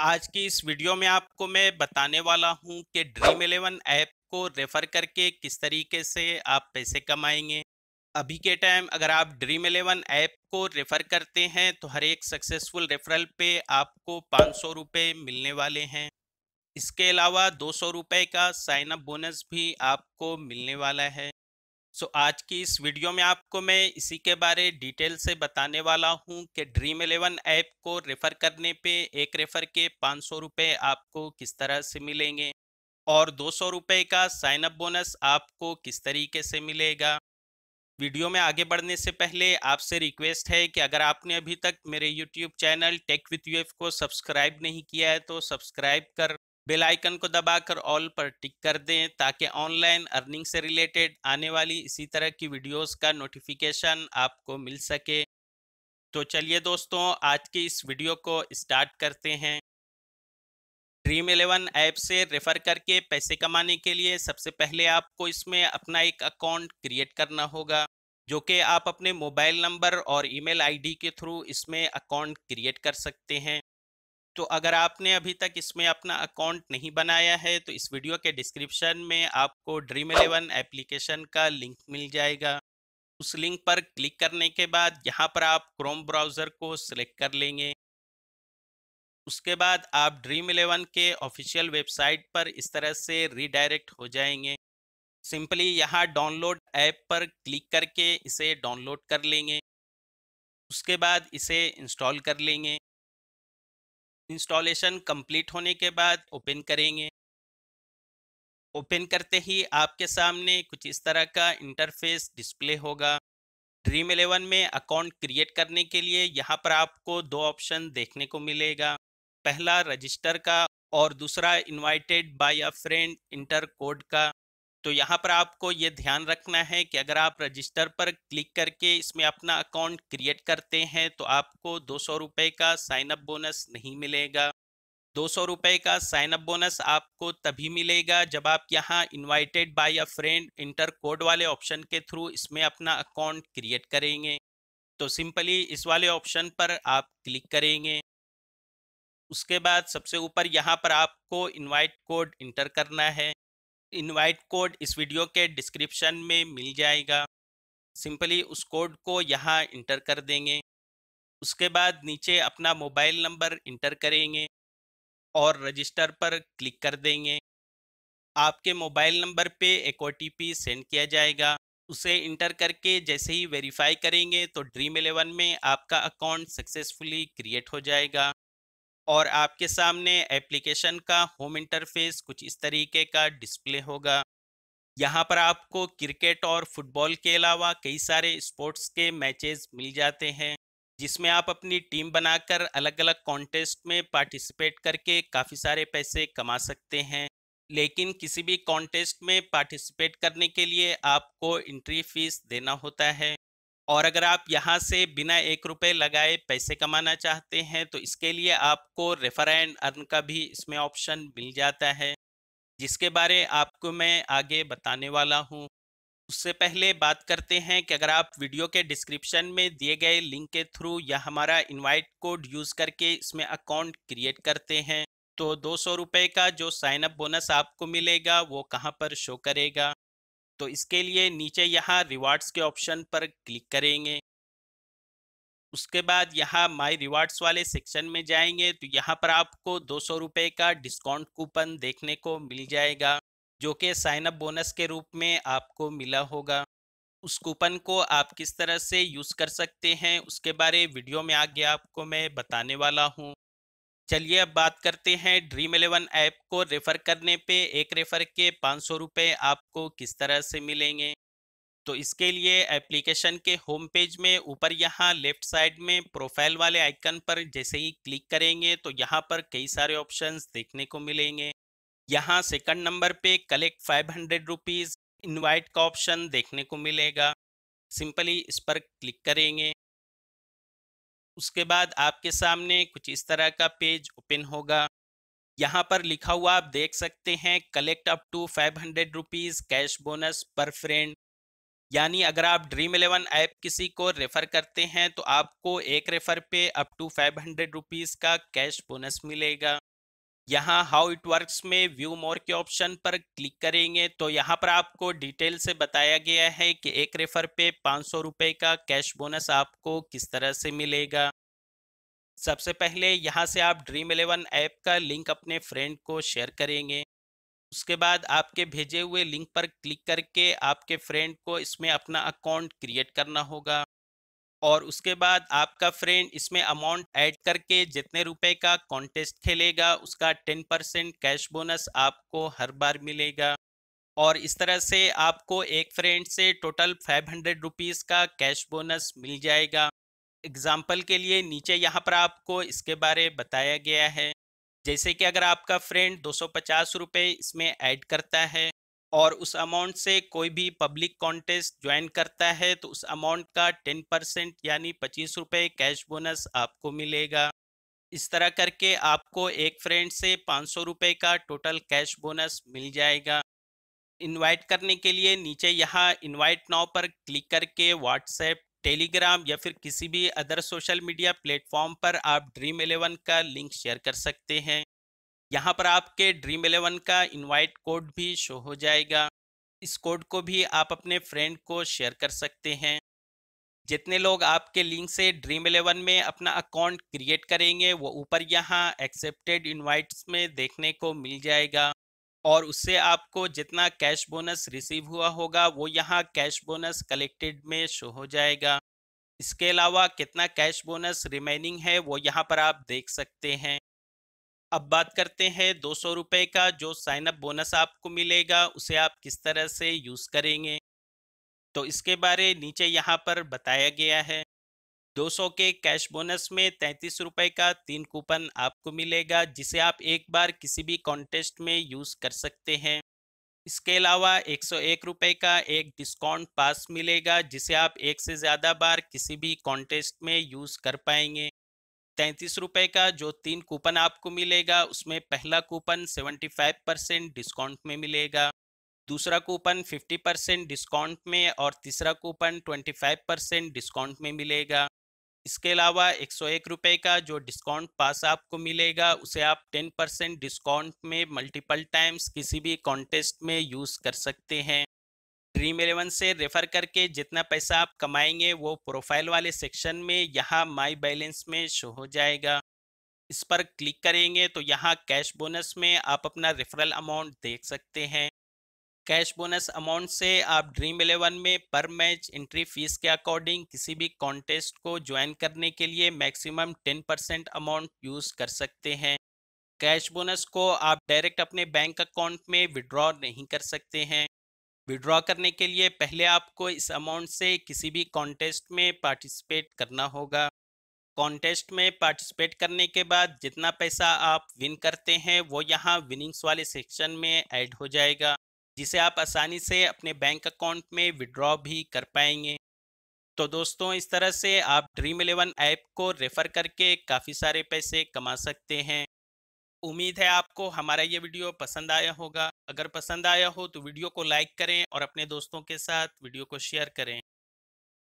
आज की इस वीडियो में आपको मैं बताने वाला हूं कि ड्रीम एलेवन ऐप को रेफर करके किस तरीके से आप पैसे कमाएंगे अभी के टाइम अगर आप ड्रीम एलेवन ऐप को रेफर करते हैं तो हर एक सक्सेसफुल रेफरल पे आपको पाँच सौ रुपये मिलने वाले हैं इसके अलावा दो सौ रुपये का साइन अप बोनस भी आपको मिलने वाला है सो so, आज की इस वीडियो में आपको मैं इसी के बारे डिटेल से बताने वाला हूं कि ड्रीम एलेवन ऐप को रेफ़र करने पे एक रेफ़र के पाँच सौ रुपये आपको किस तरह से मिलेंगे और दो सौ रुपये का साइनअप बोनस आपको किस तरीके से मिलेगा वीडियो में आगे बढ़ने से पहले आपसे रिक्वेस्ट है कि अगर आपने अभी तक मेरे YouTube channel Tech With You को सब्सक्राइब नहीं किया है तो सब्सक्राइब कर बेल आइकन को दबाकर ऑल पर टिक कर दें ताकि ऑनलाइन अर्निंग से रिलेटेड आने वाली इसी तरह की वीडियोस का नोटिफिकेशन आपको मिल सके तो चलिए दोस्तों आज की इस वीडियो को स्टार्ट करते हैं ड्रीम एलेवन ऐप से रेफ़र करके पैसे कमाने के लिए सबसे पहले आपको इसमें अपना एक अकाउंट क्रिएट करना होगा जो कि आप अपने मोबाइल नंबर और ईमेल आईडी के थ्रू इसमें अकाउंट क्रिएट कर सकते हैं तो अगर आपने अभी तक इसमें अपना अकाउंट नहीं बनाया है तो इस वीडियो के डिस्क्रिप्शन में आपको ड्रीम इलेवन एप्लीकेशन का लिंक मिल जाएगा उस लिंक पर क्लिक करने के बाद यहाँ पर आप क्रोम ब्राउज़र को सिलेक्ट कर लेंगे उसके बाद आप ड्रीम इलेवन के ऑफिशियल वेबसाइट पर इस तरह से रीडायरेक्ट हो जाएंगे सिंपली यहाँ डाउनलोड ऐप पर क्लिक करके इसे डाउनलोड कर लेंगे उसके बाद इसे इंस्टॉल कर लेंगे इंस्टॉलेशन कंप्लीट होने के बाद ओपन करेंगे ओपन करते ही आपके सामने कुछ इस तरह का इंटरफेस डिस्प्ले होगा ड्रीम एलेवन में अकाउंट क्रिएट करने के लिए यहाँ पर आपको दो ऑप्शन देखने को मिलेगा पहला रजिस्टर का और दूसरा invited by a friend enter code का तो यहाँ पर आपको ये ध्यान रखना है कि अगर आप रजिस्टर पर क्लिक करके इसमें अपना अकाउंट क्रिएट करते हैं तो आपको दो सौ रुपये का साइन अप बोनस नहीं मिलेगा दो सौ रुपये का साइन अप बोनस आपको तभी मिलेगा जब आप यहाँ invited by a friend enter code वाले ऑप्शन के थ्रू इसमें अपना अकाउंट क्रिएट करेंगे तो सिंपली इस वाले ऑप्शन पर आप क्लिक करेंगे उसके बाद सबसे ऊपर यहाँ पर आपको इन्वाइट कोड इंटर करना है इनवाइट कोड इस वीडियो के डिस्क्रिप्शन में मिल जाएगा सिंपली उस कोड को यहाँ इंटर कर देंगे उसके बाद नीचे अपना मोबाइल नंबर इंटर करेंगे और रजिस्टर पर क्लिक कर देंगे आपके मोबाइल नंबर पे एक ओ सेंड किया जाएगा उसे इंटर करके जैसे ही वेरीफाई करेंगे तो ड्रीम इलेवन में आपका अकाउंट सक्सेसफुली क्रिएट हो जाएगा और आपके सामने एप्लीकेशन का होम इंटरफेस कुछ इस तरीके का डिस्प्ले होगा यहाँ पर आपको क्रिकेट और फुटबॉल के अलावा कई सारे स्पोर्ट्स के मैचेस मिल जाते हैं जिसमें आप अपनी टीम बनाकर अलग अलग कॉन्टेस्ट में पार्टिसिपेट करके काफ़ी सारे पैसे कमा सकते हैं लेकिन किसी भी कॉन्टेस्ट में पार्टिसिपेट करने के लिए आपको इंट्री फीस देना होता है और अगर आप यहाँ से बिना एक रुपये लगाए पैसे कमाना चाहते हैं तो इसके लिए आपको रेफर एंड अर्न का भी इसमें ऑप्शन मिल जाता है जिसके बारे आपको मैं आगे बताने वाला हूँ उससे पहले बात करते हैं कि अगर आप वीडियो के डिस्क्रिप्शन में दिए गए लिंक के थ्रू या हमारा इनवाइट कोड यूज़ करके इसमें अकाउंट क्रिएट करते हैं तो दो सौ रुपये का जो साइन अप बोनस आपको मिलेगा वो कहाँ पर शो करेगा तो इसके लिए नीचे यहाँ रिवार्ड्स के ऑप्शन पर क्लिक करेंगे उसके बाद यहाँ माय रिवार्ड्स वाले सेक्शन में जाएंगे तो यहाँ पर आपको दो सौ रुपये का डिस्काउंट कूपन देखने को मिल जाएगा जो कि साइनअप बोनस के रूप में आपको मिला होगा उस कूपन को आप किस तरह से यूज़ कर सकते हैं उसके बारे वीडियो में आगे आपको मैं बताने वाला हूँ चलिए अब बात करते हैं ड्रीम इलेवन ऐप को रेफर करने पे एक रेफर के पाँच सौ रुपये आपको किस तरह से मिलेंगे तो इसके लिए एप्लीकेशन के होम पेज में ऊपर यहाँ लेफ्ट साइड में प्रोफाइल वाले आइकन पर जैसे ही क्लिक करेंगे तो यहाँ पर कई सारे ऑप्शंस देखने को मिलेंगे यहाँ सेकंड नंबर पे collect five hundred rupees invite का ऑप्शन देखने को मिलेगा सिंपली इस पर क्लिक करेंगे उसके बाद आपके सामने कुछ इस तरह का पेज ओपन होगा यहाँ पर लिखा हुआ आप देख सकते हैं collect up to five hundred rupees cash bonus per friend यानी अगर आप ड्रीम इलेवन ऐप किसी को रेफ़र करते हैं तो आपको एक रेफ़र पे up to five hundred rupees का कैश बोनस मिलेगा यहाँ हाउ इट वर्क्स में व्यू मोर के ऑप्शन पर क्लिक करेंगे तो यहाँ पर आपको डिटेल से बताया गया है कि एक रेफर पे पाँच सौ रुपये का कैश बोनस आपको किस तरह से मिलेगा सबसे पहले यहाँ से आप ड्रीम एलेवन ऐप का लिंक अपने फ्रेंड को शेयर करेंगे उसके बाद आपके भेजे हुए लिंक पर क्लिक करके आपके फ्रेंड को इसमें अपना अकाउंट क्रिएट करना होगा और उसके बाद आपका फ्रेंड इसमें अमाउंट ऐड करके जितने रुपए का कॉन्टेस्ट खेलेगा उसका टेन परसेंट कैश बोनस आपको हर बार मिलेगा और इस तरह से आपको एक फ्रेंड से टोटल फाइव हंड्रेड रुपीज़ का कैश बोनस मिल जाएगा एग्जाम्पल के लिए नीचे यहाँ पर आपको इसके बारे बताया गया है जैसे कि अगर आपका फ्रेंड दो सौ इसमें ऐड करता है और उस अमाउंट से कोई भी पब्लिक कॉन्टेस्ट ज्वाइन करता है तो उस अमाउंट का टेन परसेंट यानी पच्चीस रुपये कैश बोनस आपको मिलेगा इस तरह करके आपको एक फ्रेंड से पाँच सौ रुपये का टोटल कैश बोनस मिल जाएगा इनवाइट करने के लिए नीचे यहाँ इनवाइट नाव पर क्लिक करके व्हाट्सएप टेलीग्राम या फिर किसी भी अदर सोशल मीडिया प्लेटफॉर्म पर आप ड्रीम एलेवन का लिंक शेयर कर सकते हैं यहाँ पर आपके ड्रीम इलेवन का इनवाइट कोड भी शो हो जाएगा इस कोड को भी आप अपने फ्रेंड को शेयर कर सकते हैं जितने लोग आपके लिंक से ड्रीम इलेवन में अपना अकाउंट क्रिएट करेंगे वो ऊपर यहाँ एक्सेप्टेड इनवाइट्स में देखने को मिल जाएगा और उससे आपको जितना कैश बोनस रिसीव हुआ होगा वो यहाँ कैश बोनस कलेक्टेड में शो हो जाएगा इसके अलावा कितना कैश बोनस रिमेनिंग है वो यहाँ पर आप देख सकते हैं अब बात करते हैं दो सौ रुपये का जो साइन अप बोनस आपको मिलेगा उसे आप किस तरह से यूज़ करेंगे तो इसके बारे नीचे यहाँ पर बताया गया है 200 के कैश बोनस में तैंतीस रुपये का तीन कूपन आपको मिलेगा जिसे आप एक बार किसी भी कॉन्टेस्ट में यूज़ कर सकते हैं इसके अलावा एक सौ एक रुपये का एक डिस्काउंट पास मिलेगा जिसे आप एक से ज़्यादा बार किसी भी कॉन्टेस्ट में यूज़ कर पाएंगे तैंतीस रुपए का जो तीन कूपन आपको मिलेगा उसमें पहला कूपन 75 परसेंट डिस्काउंट में मिलेगा दूसरा कूपन 50 परसेंट डिस्काउंट में और तीसरा कूपन 25 परसेंट डिस्काउंट में मिलेगा इसके अलावा एक सौ एक रुपये का जो डिस्काउंट पास आपको मिलेगा उसे आप 10 परसेंट डिस्काउंट में मल्टीपल टाइम्स किसी भी कॉन्टेस्ट में यूज़ कर सकते हैं ड्रीम इलेवन से रेफर करके जितना पैसा आप कमाएंगे वो प्रोफाइल वाले सेक्शन में यहाँ माई बैलेंस में शो हो जाएगा इस पर क्लिक करेंगे तो यहाँ कैश बोनस में आप अपना रेफरल अमाउंट देख सकते हैं कैश बोनस अमाउंट से आप ड्रीम इलेवन में पर मैच एंट्री फीस के अकॉर्डिंग किसी भी कॉन्टेस्ट को ज्वाइन करने के लिए maximum ten percent amount use कर सकते हैं कैश बोनस को आप डायरेक्ट अपने बैंक अकाउंट में विड्रॉ नहीं कर सकते हैं विड्रॉ करने के लिए पहले आपको इस अमाउंट से किसी भी कॉन्टेस्ट में पार्टिसिपेट करना होगा कॉन्टेस्ट में पार्टिसिपेट करने के बाद जितना पैसा आप विन करते हैं वो यहाँ विनिंग्स वाले सेक्शन में ऐड हो जाएगा जिसे आप आसानी से अपने बैंक अकाउंट में विड्रॉ भी कर पाएंगे तो दोस्तों इस तरह से आप ड्रीम इलेवन ऐप को रेफ़र करके काफ़ी सारे पैसे कमा सकते हैं उम्मीद है आपको हमारा ये वीडियो पसंद आया होगा अगर पसंद आया हो तो वीडियो को लाइक करें और अपने दोस्तों के साथ वीडियो को शेयर करें